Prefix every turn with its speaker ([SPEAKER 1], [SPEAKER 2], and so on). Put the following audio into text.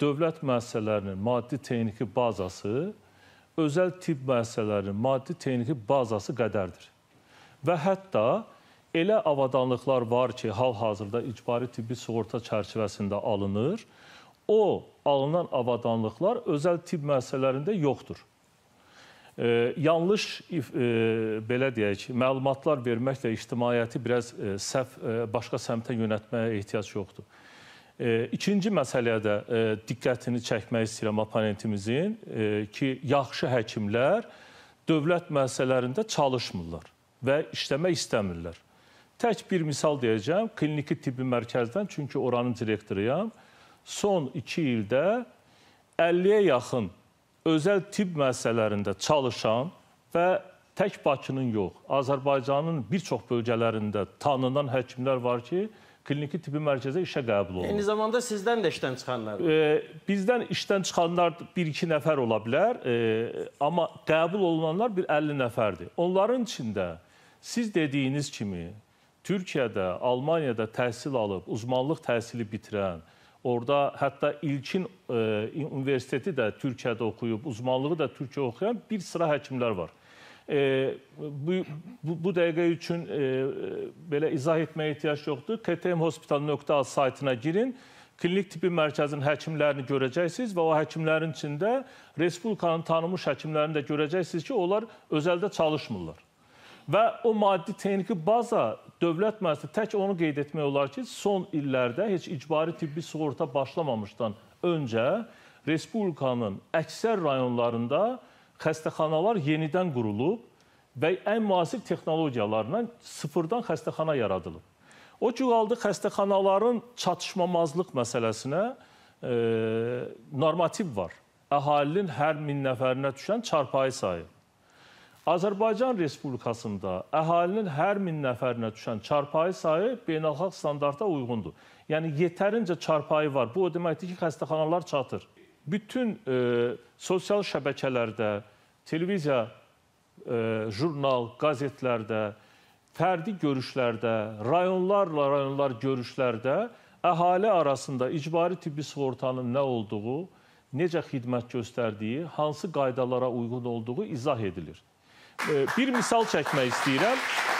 [SPEAKER 1] dövlət müəssisələrinin maddi texniki bazası özəl tibb müəssisələrinin maddi texniki bazası qədərdir. Və hətta elə avadanlıqlar var ki, hal-hazırda icbari tibbi sığorta çərçivəsində alınır. O alınan avadanlıqlar özəl tibb müəssisələrində yoxdur. E, yanlış e, belə deyək, məlumatlar verməklə ictimaiyyəti biraz e, səhv e, başqa səmtə yönəltməyə ehtiyac yoxdur. E, ikinci məsələyə də e, diqqətini çəkmək istəyirəm oponentimizin e, ki, yaxşı həkimlər dövlət müəssisələrində çalışmırlar və işləmək istəmirlər. Tək bir misal deyəcəm, kliniki tibbi mərkəzdən, çünki oranın direktoruyam. Son 2 ildə 50-yə yaxın özəl tibb müəssisələrində çalışan və tək Bakının yox, Azərbaycanın bir çox bölgələrində tanınan həkimlər var ki, kliniki tibbi mərkəzə işə qəbul olunur. Eyni zamanda sizdən də işdən çıxanlar var. E, bizdən işdən çıxanlar 1-2 nəfər ola bilər, e, amma qəbul olunanlar bir 50 nəfərdir. Onların içində siz dediyiniz kimi Türkiyədə, Almaniyada təhsil alıb, uzmanlıq təhsili bitirən, orada hətta ilkin e, universiteti də Türkiyədə oxuyub, uzmanlığı da Türkiyə oxuyan bir sıra həkimlər var bu, bu, bu dəqiqə üçün e, belə izah etməyə ehtiyac yoxdur. ktmhospital.az saytına girin klinik tibbi mərkəzinin həkimlərini görəcəksiniz və o həkimlərin içində Respublikanın tanınmış həkimlərini də görəcəksiniz ki, onlar özəldə çalışmırlar. Və o maddi texniki baza dövlət müəssisəsi tək onu qeyd etmək olar ki, son illərdə heç icbari tibbi sığorta başlamamışdan öncə Respublikanın əksər rayonlarında xəstəxanalar yenidən qurulub və ən müasir texnologiyalarla sıfırdan xəstəxana yaradılıb. O cüvaldı xəstəxanaların çatışmamazlıq məsələsinə e, normativ var. Əhalinin hər min nəfərinə düşən çarpayı sayı. Azərbaycan Respublikasında əhalinin hər min nəfərinə düşən çarpayı sayı beynəlxalq standarta uyğundur. Yəni yetərincə çarpayı var. Bu o deməkdir ki, xəstəxanalar çatır. Bütün e, sosial şəbəkələrdə, televiziya, e, jurnal, qəzetlərdə, fərdi görüşlərdə, rayonlarla rayonlar görüşlərdə əhali arasında icbari tibbi sığortanın nə olduğu, necə xidmət göstərdiyi, hansı qaydalara uyğun olduğu izah edilir. E, bir misal çəkmək istəyirəm.